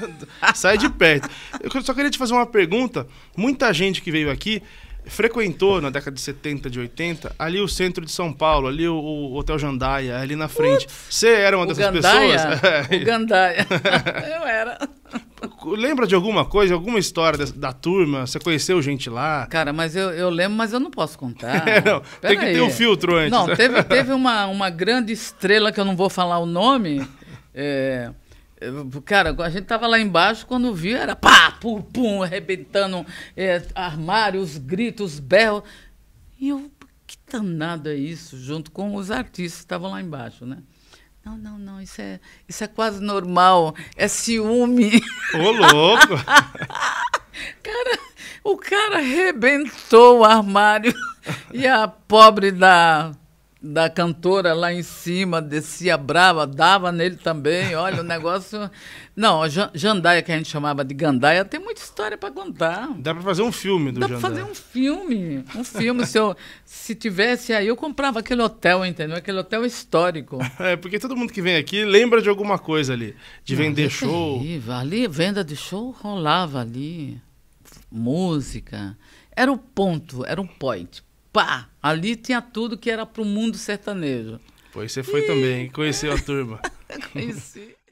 sai de perto. Eu só queria te fazer uma pergunta. Muita gente que veio aqui frequentou na década de 70, de 80, ali o centro de São Paulo, ali o, o Hotel Jandaia, ali na frente. Ups. Você era uma dessas Gandaia, pessoas? o Gandaia. Eu era. Lembra de alguma coisa, alguma história da, da, turma? Você conheceu gente lá? Cara, mas eu, eu lembro, mas eu não posso contar. É, não, tem que aí. ter um filtro antes. Não, teve, teve uma, uma grande estrela que eu não vou falar o nome. É, Cara, a gente tava lá embaixo, quando viu, era pá, pum, pum, arrebentando é, armários, gritos, berros. E eu, que danado é isso? Junto com os artistas que estavam lá embaixo, né? Não, não, não, isso é, isso é quase normal, é ciúme. Ô, louco! cara, o cara arrebentou o armário e a pobre da da cantora lá em cima, descia brava, dava nele também. Olha, o negócio. Não, a Jandaia, que a gente chamava de Gandaia, tem muita história para contar. Dá para fazer um filme do Dá Jandaia. Dá para fazer um filme. Um filme. se, eu, se tivesse aí, eu comprava aquele hotel, entendeu? Aquele hotel histórico. É, porque todo mundo que vem aqui lembra de alguma coisa ali. De vender é show. Terrível. Ali, venda de show rolava ali. Música. Era o ponto, era um point pá, ali tinha tudo que era pro mundo sertanejo. Pois você foi e... também, conheceu a turma. Conheci.